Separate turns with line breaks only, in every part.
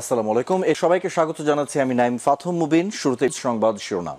আসসালামু আলাইকুম এ সবাইকে স্বাগত জানাচ্ছি আমি নাইম ফাথম মুবিন শুরুতে সংবাদ শিরোনাম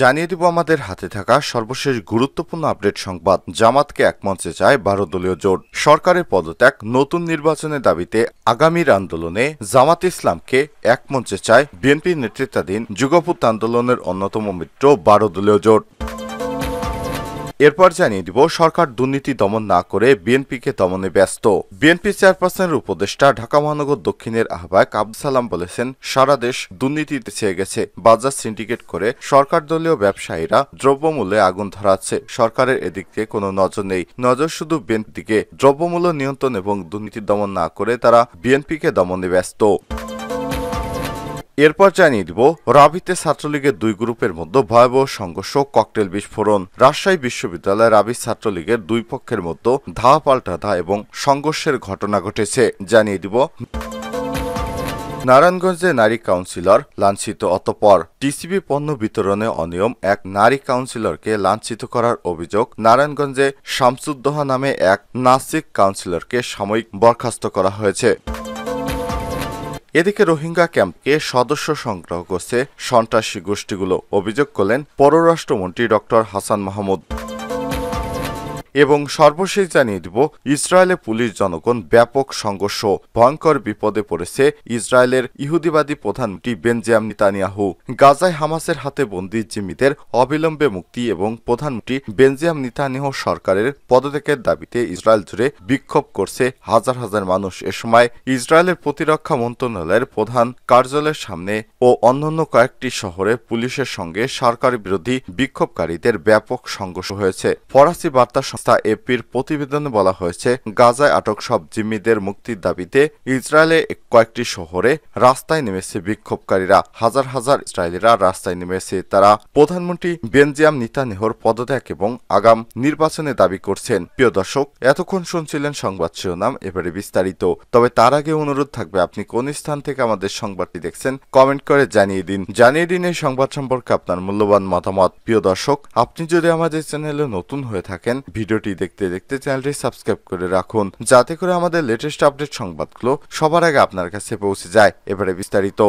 জানিয়ে দিব আমাদের হাতে থাকা সর্বশেষ গুরুত্বপূর্ণ আপডেট সংবাদ জামাতকে একমঞ্চে চায় বারো দলীয় জোট সরকারের পদত্যাগ নতুন নির্বাচনের দাবিতে আগামীর আন্দোলনে জামাত ইসলামকে একমঞ্চে চায় বিএনপি নেতৃত্বাধীন যুগপুত আন্দোলনের অন্যতম মিত্র বারো দলীয় জোট এরপর জানিয়ে দিব সরকার দুর্নীতি দমন না করে বিএনপিকে দমনে ব্যস্ত বিএনপি চেয়ারপারসনের উপদেষ্টা ঢাকা মহানগর দক্ষিণের আহ্বায়ক আব্দুল সালাম বলেছেন সারা দেশ দুর্নীতিতে চেয়ে গেছে বাজার সিন্ডিকেট করে সরকার দলীয় ব্যবসায়ীরা দ্রব্যমূল্যে আগুন ধরাচ্ছে সরকারের এদিক দিয়ে কোনো নজর নেই নজর শুধু বিএনপিকে দ্রব্যমূল্য নিয়ন্ত্রণ এবং দুর্নীতি দমন না করে তারা বিএনপিকে দমনে ব্যস্ত এরপর জানিয়ে দিব রাবিতে ছাত্রলীগের দুই গ্রুপের মধ্যে ভয়াবহ সংঘর্ষ ককটেল বিস্ফোরণ রাজশাহী বিশ্ববিদ্যালয়ে রাবি ছাত্রলীগের দুই পক্ষের মধ্যে ধা পাল্টা ধা এবং সংঘর্ষের ঘটনা ঘটেছে জানিয়ে দিব নারায়ণগঞ্জে নারী কাউন্সিলর লাঞ্ছিত অতপর টিসিবি পণ্য বিতরণে অনিয়ম এক নারী কাউন্সিলরকে লাঞ্ছিত করার অভিযোগ নারায়ণগঞ্জে শামসুদ্দোহা নামে এক নাসিক কাউন্সিলরকে সাময়িক বরখাস্ত করা হয়েছে এদিকে রোহিঙ্গা ক্যাম্পকে সদস্য সংগ্রহ করছে সন্ত্রাসী গোষ্ঠীগুলো অভিযোগ করলেন পররাষ্ট্রমন্ত্রী ডক্টর হাসান মাহমুদ এবং সর্বশেষ জানিয়ে দিব ইসরায়েলের পুলিশ জনগণ ব্যাপক সংঘর্ষ ভয়ঙ্কর বিপদে পড়েছে ইসরায়েলের ইহুদিবাদী প্রধানমন্ত্রী বেনজিয়াম নিতানিয়াহু গাজায় হামাসের হাতে বন্দী জিম্মিদের অবিলম্বে মুক্তি এবং প্রধানমন্ত্রী বেনজিয়াম নিতানিয়াহু সরকারের পদত্যাগের দাবিতে ইসরায়েল জুড়ে বিক্ষোভ করছে হাজার হাজার মানুষ এ সময় ইসরায়েলের প্রতিরক্ষা মন্ত্রণালয়ের প্রধান কার্যালয়ের সামনে ও অন্যান্য কয়েকটি শহরে পুলিশের সঙ্গে সরকার বিরোধী বিক্ষোভকারীদের ব্যাপক সংঘর্ষ হয়েছে ফরাসি বার্তা সংস্থা এপির প্রতিবেদনে বলা হয়েছে গাজায় আটক সব জিম্মিদের মুক্তির দাবিতে ইসরায়েলে কয়েকটি শহরে রাস্তায় নেমেছে বিক্ষোভকারীরা হাজার হাজার ইসরায়েলিরা রাস্তায় নেমেছে তারা প্রধানমন্ত্রী বেনজিয়াম নিতানেহর পদত্যাগ এবং আগাম নির্বাচনে দাবি করছেন প্রিয় দর্শক এতক্ষণ শুনছিলেন সংবাদ শিরোনাম এবারে বিস্তারিত তবে তার আগে অনুরোধ থাকবে আপনি কোন স্থান থেকে আমাদের সংবাদটি দেখছেন কমেন্ট করে জানিয়ে দিন জানিয়ে দিন এই সংবাদ সম্পর্কে আপনার মূল্যবান মতামত প্রিয় দর্শক আপনি যদি আমাদের চ্যানেলে নতুন হয়ে থাকেন ভিডিও ভিডিওটি দেখতে দেখতে চ্যানেলটি সাবস্ক্রাইব করে রাখুন যাতে করে আমাদের লেটেস্ট আপডেট সংবাদগুলো সবার আগে আপনার কাছে পৌঁছে যায় এবারে বিস্তারিত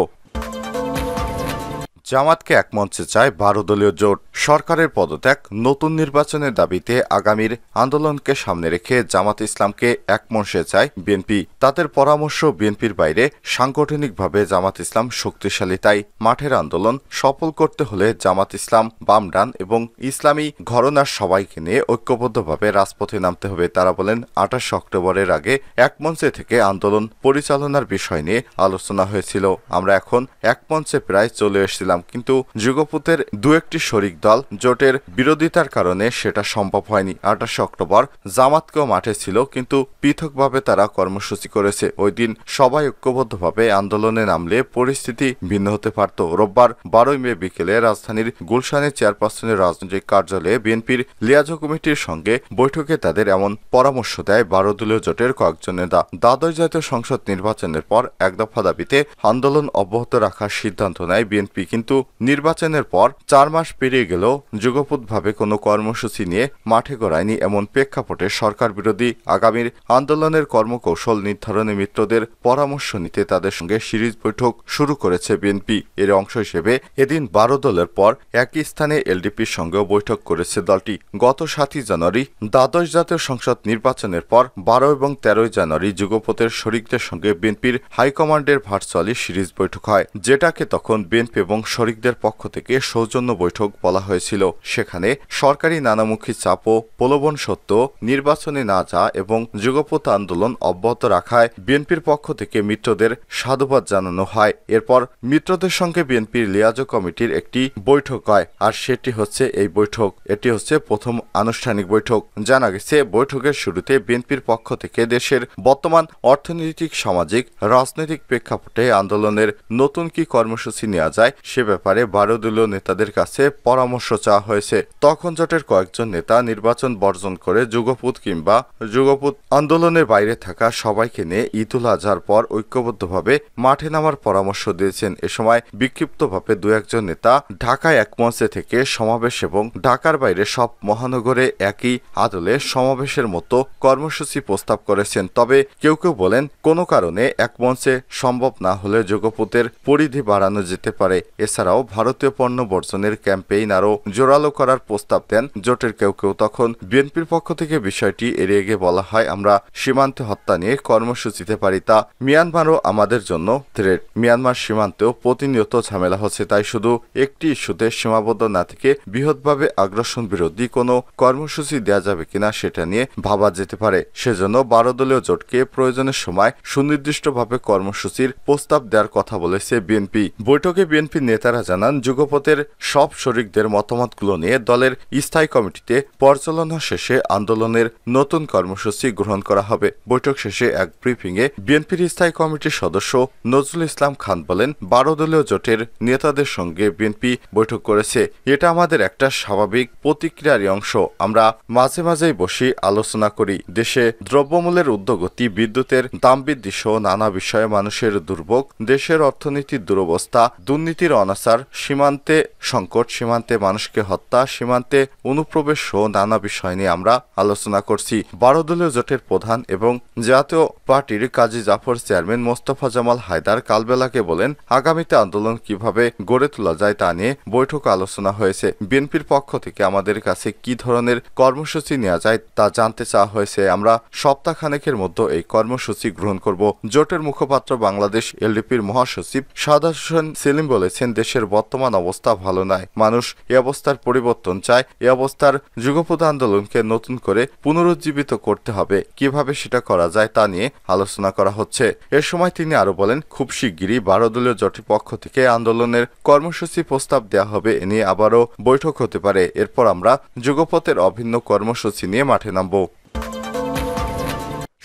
জামাতকে এক মঞ্চে চায় বারো দলীয় জোট সরকারের পদত্যাগ নতুন নির্বাচনের দাবিতে আগামীর আন্দোলনকে সামনে রেখে জামাত ইসলামকে এক মঞ্চে চায় বিএনপি তাদের পরামর্শ বিএনপির বাইরে সাংগঠনিকভাবে জামাত ইসলাম শক্তিশালী তাই মাঠের আন্দোলন সফল করতে হলে জামাত ইসলাম বামডান এবং ইসলামী ঘরনার সবাইকে নিয়ে ঐক্যবদ্ধভাবে রাজপথে নামতে হবে তারা বলেন আঠাশ অক্টোবরের আগে এক মঞ্চে থেকে আন্দোলন পরিচালনার বিষয় নিয়ে আলোচনা হয়েছিল আমরা এখন এক মঞ্চে প্রায় চলে এসেছিলাম চেয়েছিলাম কিন্তু যুগপুতের দু একটি শরিক দল জোটের বিরোধিতার কারণে সেটা সম্ভব হয়নি আঠাশে অক্টোবর জামাতকেও মাঠে ছিল কিন্তু পৃথকভাবে তারা কর্মসূচি করেছে ওই দিন সবাই ঐক্যবদ্ধভাবে আন্দোলনে নামলে পরিস্থিতি ভিন্ন হতে পারত রোববার বারোই মে বিকেলে রাজধানীর গুলশানের চেয়ারপার্সনের রাজনৈতিক কার্যালয়ে বিএনপির লিয়াজ কমিটির সঙ্গে বৈঠকে তাদের এমন পরামর্শ দেয় বারো দলীয় জোটের কয়েকজন নেতা দ্বাদশ জাতীয় সংসদ নির্বাচনের পর এক দফা দাবিতে আন্দোলন অব্যাহত রাখার সিদ্ধান্ত নেয় বিএনপি কিন্তু কিন্তু নির্বাচনের পর চার মাস পেরিয়ে গেলেও যুগপৎভাবে কোনো কর্মসূচি নিয়ে মাঠে গড়ায়নি এমন প্রেক্ষাপটে সরকার বিরোধী আগামীর আন্দোলনের কর্মকৌশল নির্ধারণে মিত্রদের পরামর্শ নিতে তাদের সঙ্গে সিরিজ বৈঠক শুরু করেছে বিএনপি এর অংশ হিসেবে এদিন বারো দলের পর একই স্থানে এলডিপির সঙ্গেও বৈঠক করেছে দলটি গত সাতই জানুয়ারি দ্বাদশ জাতীয় সংসদ নির্বাচনের পর বারো এবং তেরোই জানুয়ারি যুগপথের শরিকদের সঙ্গে বিএনপির হাইকমান্ডের ভার্চুয়ালি সিরিজ বৈঠক হয় যেটাকে তখন বিএনপি এবং শরিকদের পক্ষ থেকে সৌজন্য বৈঠক বলা হয়েছিল সেখানে সরকারি নানামুখী চাপ ও প্রলোভন সত্য নির্বাচনে না যা এবং যুগপত আন্দোলন অব্যাহত রাখায় বিএনপির পক্ষ থেকে মিত্রদের সাধুবাদ জানানো হয় এরপর মিত্রদের সঙ্গে বিএনপির লিয়াজো কমিটির একটি বৈঠক হয় আর সেটি হচ্ছে এই বৈঠক এটি হচ্ছে প্রথম আনুষ্ঠানিক বৈঠক জানা গেছে বৈঠকের শুরুতে বিএনপির পক্ষ থেকে দেশের বর্তমান অর্থনৈতিক সামাজিক রাজনৈতিক প্রেক্ষাপটে আন্দোলনের নতুন কি কর্মসূচি নেওয়া যায় সে ব্যাপারে বারোদলীয় নেতাদের কাছে পরামর্শ চাওয়া হয়েছে তখন জোটের কয়েকজন নেতা নির্বাচন বর্জন করে যুগপুত কিংবা যুগপুত আন্দোলনের বাইরে থাকা সবাইকে নিয়ে ঈদুল আজহার পর ঐক্যবদ্ধভাবে মাঠে নামার পরামর্শ দিয়েছেন এ সময় বিক্ষিপ্তভাবে দু একজন নেতা ঢাকায় একমঞ্চে থেকে সমাবেশ এবং ঢাকার বাইরে সব মহানগরে একই আদলে সমাবেশের মতো কর্মসূচি প্রস্তাব করেছেন তবে কেউ কেউ বলেন কোনো কারণে একমঞ্চে সম্ভব না হলে যুগপুতের পরিধি বাড়ানো যেতে পারে এছাড়াও ভারতীয় পণ্য বর্জনের ক্যাম্পেইন আরও জোরালো করার প্রস্তাব দেন জোটের কেউ কেউ তখন বিএনপির পক্ষ থেকে বিষয়টি এড়িয়ে গিয়ে বলা হয় আমরা সীমান্তে হত্যা নিয়ে কর্মসূচিতে পারি তা মিয়ানমারও আমাদের জন্য থ্রেট মিয়ানমার সীমান্তেও প্রতিনিয়ত ঝামেলা হচ্ছে তাই শুধু একটি ইস্যুতে সীমাবদ্ধ না থেকে বৃহৎভাবে আগ্রাসন বিরোধী কোনো কর্মসূচি দেওয়া যাবে কিনা সেটা নিয়ে ভাবা যেতে পারে সেজন্য বারো দলীয় জোটকে প্রয়োজনের সময় সুনির্দিষ্টভাবে কর্মসূচির প্রস্তাব দেওয়ার কথা বলেছে বিএনপি বৈঠকে বিএনপি নেতা নেতারা জানান যুগপথের সব শরিকদের মতামতগুলো নিয়ে দলের স্থায়ী কমিটিতে পর্যালোচনা শেষে আন্দোলনের নতুন কর্মসূচি গ্রহণ করা হবে বৈঠক শেষে এক ব্রিফিংয়ে বিএনপির স্থায়ী কমিটির সদস্য নজরুল ইসলাম খান বলেন বারো দলীয় জোটের নেতাদের সঙ্গে বিএনপি বৈঠক করেছে এটা আমাদের একটা স্বাভাবিক প্রতিক্রিয়ারই অংশ আমরা মাঝে মাঝেই বসি আলোচনা করি দেশে দ্রব্যমূল্যের উদ্যোগতি বিদ্যুতের দাম বৃদ্ধি সহ নানা বিষয়ে মানুষের দুর্ভোগ দেশের অর্থনীতির দুরবস্থা দুর্নীতির অনাচার সীমান্তে সংকট সীমান্তে মানুষকে হত্যা সীমান্তে অনুপ্রবেশ সহ নানা বিষয় নিয়ে আমরা আলোচনা করছি বারো দলীয় জোটের প্রধান এবং জাতীয় পার্টির কাজী জাফর চেয়ারম্যান মোস্তফা জামাল হায়দার কালবেলাকে বলেন আগামীতে আন্দোলন কিভাবে গড়ে তোলা যায় তা নিয়ে বৈঠক আলোচনা হয়েছে বিএনপির পক্ষ থেকে আমাদের কাছে কি ধরনের কর্মসূচি নেওয়া যায় তা জানতে চাওয়া হয়েছে আমরা সপ্তাহখানেকের মধ্যে এই কর্মসূচি গ্রহণ করব জোটের মুখপাত্র বাংলাদেশ এলডিপির মহাসচিব সাদা হোসেন সেলিম বলেছেন দেশের বর্তমান অবস্থা ভালো নয় মানুষ এ অবস্থার পরিবর্তন চায় এ অবস্থার যুগপথ আন্দোলনকে নতুন করে পুনরুজ্জীবিত করতে হবে কিভাবে সেটা করা যায় তা নিয়ে আলোচনা করা হচ্ছে এ সময় তিনি আরো বলেন খুব শিগগিরই বারো দলীয় জোটের পক্ষ থেকে আন্দোলনের কর্মসূচি প্রস্তাব দেওয়া হবে এ নিয়ে আবারও বৈঠক হতে পারে এরপর আমরা যুগপথের অভিন্ন কর্মসূচি নিয়ে মাঠে নামব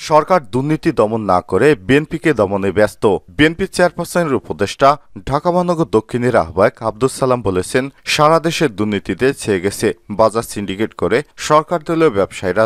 সরকার দুর্নীতি দমন না করে বিএনপিকে দমনে ব্যস্ত বিএনপি চেয়ারপারসনের উপদেষ্টা ঢাকা মহানগর দক্ষিণের আহ্বায়ক আব্দুল সালাম বলেছেন সারা দেশের দুর্নীতিতে ছেয়ে গেছে বাজার সিন্ডিকেট করে সরকার দলীয় ব্যবসায়ীরা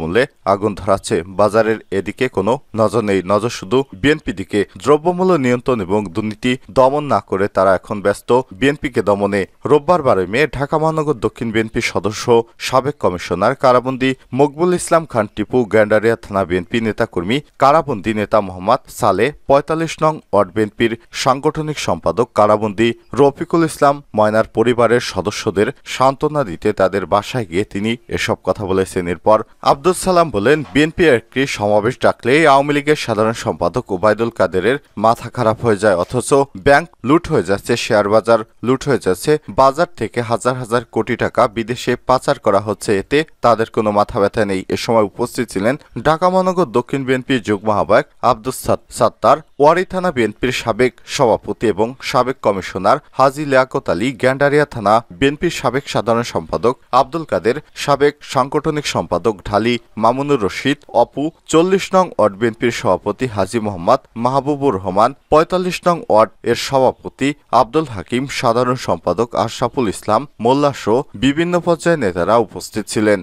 মূল্যে আগুন ধরাচ্ছে বাজারের এদিকে কোনো নজর নেই নজর শুধু বিএনপি দিকে দ্রব্যমূল্য নিয়ন্ত্রণ এবং দুর্নীতি দমন না করে তারা এখন ব্যস্ত বিএনপিকে দমনে রোববার বারোই মে ঢাকা মহানগর দক্ষিণ বিএনপি সদস্য সাবেক কমিশনার কারাবন্দী মকবুল ইসলাম খান টিপু গ্যান্ডারিয়া থানা বিএনপি বিএনপি নেতাকর্মী কারাবন্দী নেতা মোহাম্মদ সালে পঁয়তাল্লিশ নং ওয়ার্ড বিএনপির সাংগঠনিক সম্পাদক কারাবন্দী রফিকুল ইসলাম ময়নার পরিবারের সদস্যদের সান্ত্বনা দিতে তাদের বাসায় গিয়ে তিনি এসব কথা বলেছেন এরপর আব্দুল সালাম বলেন বিএনপি একটি সমাবেশ ডাকলে আওয়ামী লীগের সাধারণ সম্পাদক ওবায়দুল কাদেরের মাথা খারাপ হয়ে যায় অথচ ব্যাংক লুট হয়ে যাচ্ছে শেয়ার বাজার লুট হয়ে যাচ্ছে বাজার থেকে হাজার হাজার কোটি টাকা বিদেশে পাচার করা হচ্ছে এতে তাদের কোনো মাথা ব্যথা নেই এ সময় উপস্থিত ছিলেন ঢাকা মহানগর মহানগর দক্ষিণ বিএনপির যুগ্ম আহ্বায়ক আব্দুস সাত্তার ওয়ারি থানা বিএনপির সাবেক সভাপতি এবং সাবেক কমিশনার হাজি লিয়াকত আলী গ্যান্ডারিয়া থানা বিএনপির সাবেক সাধারণ সম্পাদক আব্দুল কাদের সাবেক সাংগঠনিক সম্পাদক ঢালি মামুনুর রশিদ অপু চল্লিশ নং ওয়ার্ড বিএনপির সভাপতি হাজি মোহাম্মদ মাহবুবুর রহমান পঁয়তাল্লিশ নং ওয়ার্ড এর সভাপতি আব্দুল হাকিম সাধারণ সম্পাদক আশরাফুল ইসলাম মোল্লা শো বিভিন্ন পর্যায়ের নেতারা উপস্থিত ছিলেন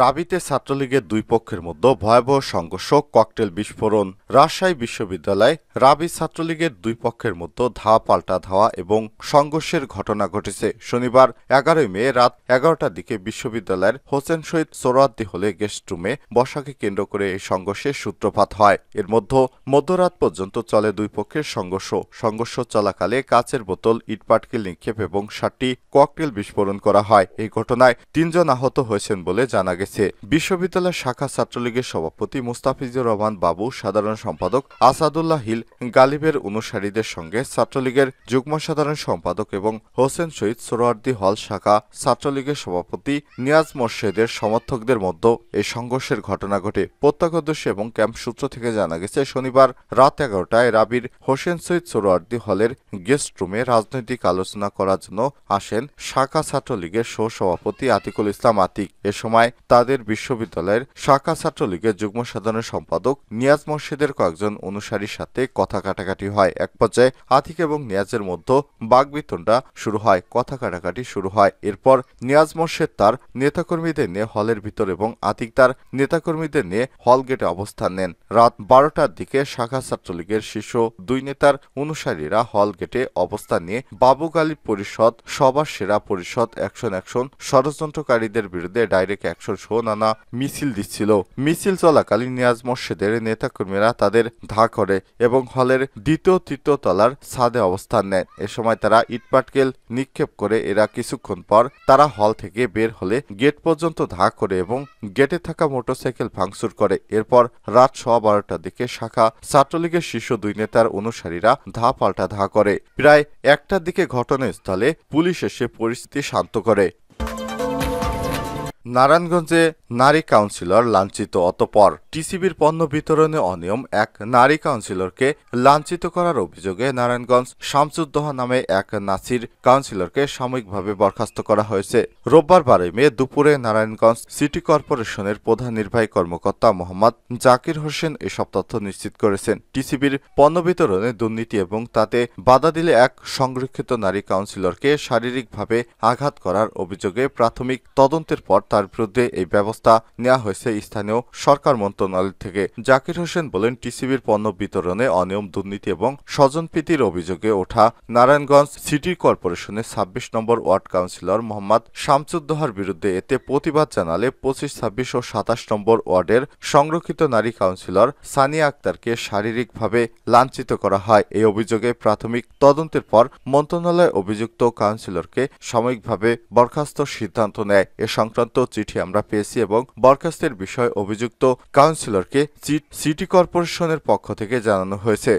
রাবিতে ছাত্রলীগের দুই পক্ষের মধ্যে ভয়াবহ সংঘর্ষ ককটেল বিস্ফোরণ রাজশাহী বিশ্ববিদ্যালয়ে রাবি ছাত্রলীগের দুই পক্ষের মধ্যে ধাওয়া পাল্টা ধাওয়া এবং সংঘর্ষের ঘটনা ঘটেছে শনিবার এগারোই মে রাত এগারোটার দিকে বিশ্ববিদ্যালয়ের হোসেন শহীদ সোরাদ্দি হলে গেস্ট রুমে বসাকে কেন্দ্র করে এই সংঘর্ষের সূত্রপাত হয় এর মধ্যে মধ্যরাত পর্যন্ত চলে দুই পক্ষের সংঘর্ষ সংঘর্ষ চলাকালে কাচের বোতল ইটপাটকেল নিক্ষেপ এবং ষাটটি ককটেল বিস্ফোরণ করা হয় এই ঘটনায় তিনজন আহত হয়েছেন বলে জানা গেছে বিশ্ববিদ্যালয়ের শাখা ছাত্রলীগের সভাপতি মুস্তাফিজুর রহমান বাবু সাধারণ সম্পাদক আসাদুল্লাহ হিল গালিবের অনুসারীদের সঙ্গে ছাত্রলীগের যুগ্ম সাধারণ সম্পাদক এবং হোসেন শহীদ সোরোয়ার্দি হল শাখা ছাত্রলীগের সভাপতি নিয়াজ মোর্শেদের সমর্থকদের মধ্যে এই সংঘর্ষের ঘটনা ঘটে প্রত্যক্ষদর্শী এবং ক্যাম্প সূত্র থেকে জানা গেছে শনিবার রাত এগারোটায় রাবির হোসেন শহীদ সোরোয়ার্দি হলের গেস্ট রুমে রাজনৈতিক আলোচনা করার জন্য আসেন শাখা ছাত্রলীগের সহ সভাপতি আতিকুল ইসলাম আতিক এ সময় তাদের বিশ্ববিদ্যালয়ের শাখা ছাত্রলীগের যুগ্ম সাধারণ সম্পাদক নিয়াজ মোর্শেদের কয়েকজন অনুসারীর সাথে কথা কাটাকাটি হয় এক পর্যায়ে আতিক এবং নিয়াজের মধ্যে বাগবিতণ্ডা শুরু হয় কথা কাটাকাটি শুরু হয় এরপর নিয়াজ মোর্শেদ তার নেতাকর্মীদের নিয়ে হলের ভিতর এবং আতিক তার নেতাকর্মীদের নিয়ে হল গেটে অবস্থান নেন রাত বারোটার দিকে শাখা ছাত্রলীগের শীর্ষ দুই নেতার অনুসারীরা হল গেটে অবস্থান নিয়ে বাবুগালী পরিষদ সবার সেরা পরিষদ অ্যাকশন অ্যাকশন ষড়যন্ত্রকারীদের বিরুদ্ধে ডাইরেক্ট অ্যাকশন সহ নানা মিছিল দিচ্ছিল মিছিল চলাকালীন নিয়াজ মসজিদের নেতাকর্মীরা তাদের ধা করে এবং হলের দ্বিতীয় তৃতীয় তলার ছাদে অবস্থান নেয় এ সময় তারা ইটপাটকেল নিক্ষেপ করে এরা কিছুক্ষণ পর তারা হল থেকে বের হলে গেট পর্যন্ত ধা করে এবং গেটে থাকা মোটরসাইকেল ভাঙচুর করে এরপর রাত সোয়া বারোটার দিকে শাখা ছাত্রলীগের শীর্ষ দুই নেতার অনুসারীরা ধা পাল্টা ধা করে প্রায় একটার দিকে ঘটনাস্থলে পুলিশ এসে পরিস্থিতি শান্ত করে নারায়ণগঞ্জে নারী কাউন্সিলর লাঞ্ছিত অতপর টিসিবির পণ্য বিতরণে অনিয়ম এক নারী কাউন্সিলরকে লাঞ্ছিত করার অভিযোগে নারায়ণগঞ্জ শামসুদ্দোহা নামে এক নাসির কাউন্সিলরকে সাময়িকভাবে বরখাস্ত করা হয়েছে রোববার বারে মে দুপুরে নারায়ণগঞ্জ সিটি কর্পোরেশনের প্রধান নির্বাহী কর্মকর্তা মোহাম্মদ জাকির হোসেন এসব তথ্য নিশ্চিত করেছেন টিসিবির পণ্য বিতরণে দুর্নীতি এবং তাতে বাধা দিলে এক সংরক্ষিত নারী কাউন্সিলরকে শারীরিকভাবে আঘাত করার অভিযোগে প্রাথমিক তদন্তের পর তার বিরুদ্ধে এই ব্যবস্থা নেওয়া হয়েছে স্থানীয় সরকার মন্ত্রণালয় থেকে জাকির হোসেন বলেন টিসিবির পণ্য বিতরণে অনিয়ম দুর্নীতি এবং স্বজনপ্রীতির অভিযোগে ওঠা নারায়ণগঞ্জ সিটি কর্পোরেশনের ছাব্বিশ নম্বর ওয়ার্ড কাউন্সিলর মোহাম্মদ শামসুদ্দোহার বিরুদ্ধে এতে প্রতিবাদ জানালে পঁচিশ ছাব্বিশ ও সাতাশ নম্বর ওয়ার্ডের সংরক্ষিত নারী কাউন্সিলর সানিয়া আক্তারকে শারীরিকভাবে লাঞ্ছিত করা হয় এই অভিযোগে প্রাথমিক তদন্তের পর মন্ত্রণালয় অভিযুক্ত কাউন্সিলরকে সাময়িকভাবে বরখাস্ত সিদ্ধান্ত নেয় এ সংক্রান্ত চিঠি আমরা পেয়েছি এবং বরখাস্তের বিষয়ে অভিযুক্ত কাউন্সিলরকে সিটি কর্পোরেশনের পক্ষ থেকে জানানো হয়েছে